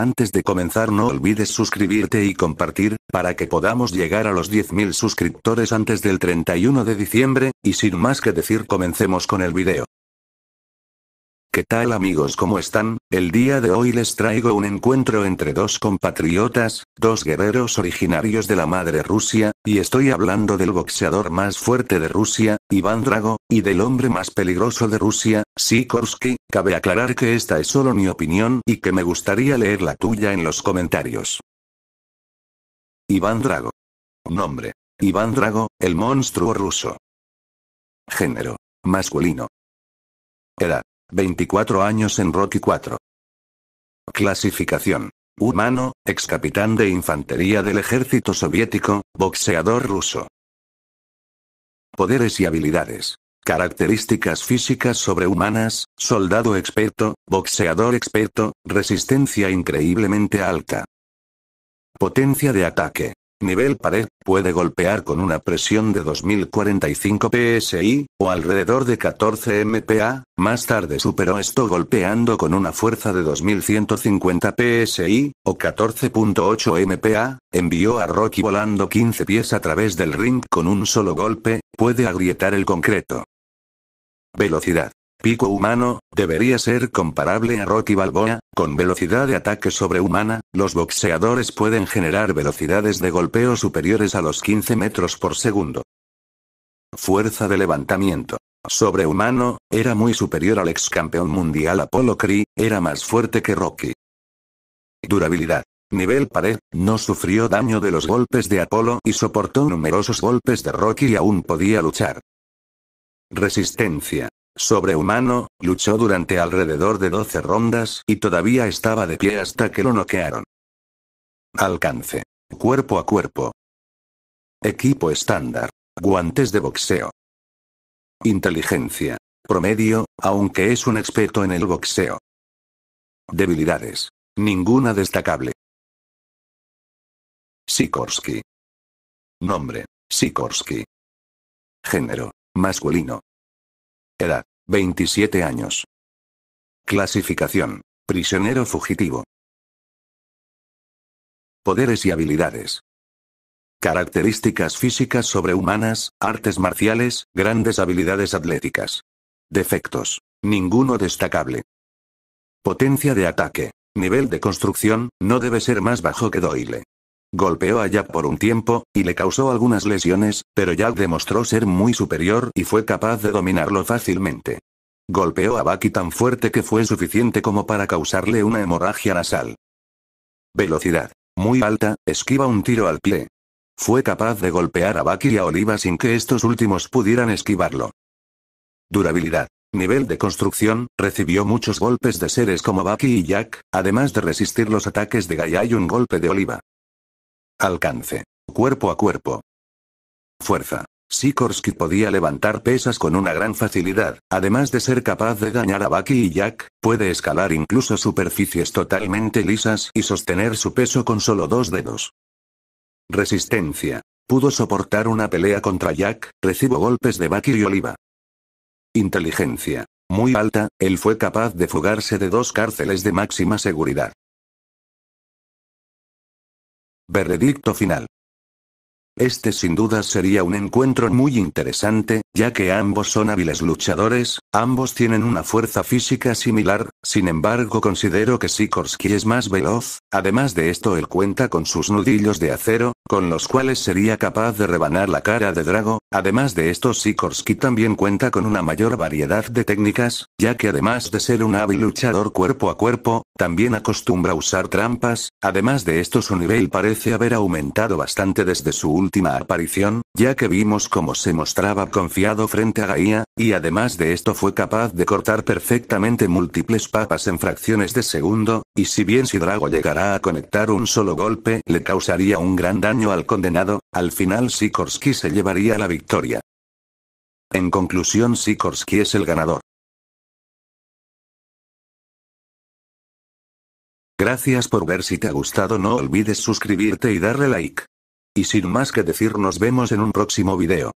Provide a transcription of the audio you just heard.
Antes de comenzar no olvides suscribirte y compartir, para que podamos llegar a los 10.000 suscriptores antes del 31 de diciembre, y sin más que decir comencemos con el video. ¿Qué tal amigos? ¿Cómo están? El día de hoy les traigo un encuentro entre dos compatriotas, dos guerreros originarios de la madre Rusia, y estoy hablando del boxeador más fuerte de Rusia, Iván Drago, y del hombre más peligroso de Rusia, Sikorsky. Cabe aclarar que esta es solo mi opinión y que me gustaría leer la tuya en los comentarios. Iván Drago. Nombre. Iván Drago, el monstruo ruso. Género. Masculino. Edad. 24 años en Rocky 4. Clasificación. Humano, ex capitán de infantería del ejército soviético, boxeador ruso. Poderes y habilidades. Características físicas sobrehumanas, soldado experto, boxeador experto, resistencia increíblemente alta. Potencia de ataque. Nivel pared, puede golpear con una presión de 2045 psi, o alrededor de 14 mpa, más tarde superó esto golpeando con una fuerza de 2150 psi, o 14.8 mpa, envió a Rocky volando 15 pies a través del ring con un solo golpe, puede agrietar el concreto. Velocidad. Pico humano, debería ser comparable a Rocky Balboa, con velocidad de ataque sobrehumana, los boxeadores pueden generar velocidades de golpeo superiores a los 15 metros por segundo. Fuerza de levantamiento. Sobrehumano, era muy superior al ex campeón mundial Apollo Cree, era más fuerte que Rocky. Durabilidad. Nivel pared, no sufrió daño de los golpes de Apolo y soportó numerosos golpes de Rocky y aún podía luchar. Resistencia sobrehumano, luchó durante alrededor de 12 rondas y todavía estaba de pie hasta que lo noquearon. Alcance. Cuerpo a cuerpo. Equipo estándar. Guantes de boxeo. Inteligencia. Promedio, aunque es un experto en el boxeo. Debilidades. Ninguna destacable. Sikorsky. Nombre. Sikorsky. Género. Masculino. Edad, 27 años. Clasificación. Prisionero fugitivo. Poderes y habilidades. Características físicas sobrehumanas, artes marciales, grandes habilidades atléticas. Defectos. Ninguno destacable. Potencia de ataque. Nivel de construcción, no debe ser más bajo que Doyle. Golpeó a Jack por un tiempo, y le causó algunas lesiones, pero Jack demostró ser muy superior y fue capaz de dominarlo fácilmente. Golpeó a Bucky tan fuerte que fue suficiente como para causarle una hemorragia nasal. Velocidad. Muy alta, esquiva un tiro al pie. Fue capaz de golpear a Bucky y a Oliva sin que estos últimos pudieran esquivarlo. Durabilidad. Nivel de construcción, recibió muchos golpes de seres como Bucky y Jack, además de resistir los ataques de Gaia y un golpe de Oliva. Alcance. Cuerpo a cuerpo. Fuerza. Sikorsky podía levantar pesas con una gran facilidad, además de ser capaz de dañar a Bucky y Jack, puede escalar incluso superficies totalmente lisas y sostener su peso con solo dos dedos. Resistencia. Pudo soportar una pelea contra Jack, recibo golpes de Bucky y Oliva. Inteligencia. Muy alta, él fue capaz de fugarse de dos cárceles de máxima seguridad. Veredicto final. Este sin duda sería un encuentro muy interesante, ya que ambos son hábiles luchadores, ambos tienen una fuerza física similar, sin embargo considero que Sikorsky es más veloz, además de esto él cuenta con sus nudillos de acero, con los cuales sería capaz de rebanar la cara de Drago, además de esto Sikorsky también cuenta con una mayor variedad de técnicas, ya que además de ser un hábil luchador cuerpo a cuerpo, también acostumbra usar trampas, además de esto su nivel parece haber aumentado bastante desde su última aparición, ya que vimos cómo se mostraba confiado frente a Gaia, y además de esto fue capaz de cortar perfectamente múltiples papas en fracciones de segundo, y si bien si Drago llegara a conectar un solo golpe le causaría un gran daño al condenado, al final Sikorsky se llevaría la victoria. En conclusión Sikorsky es el ganador. Gracias por ver si te ha gustado no olvides suscribirte y darle like. Y sin más que decir nos vemos en un próximo video.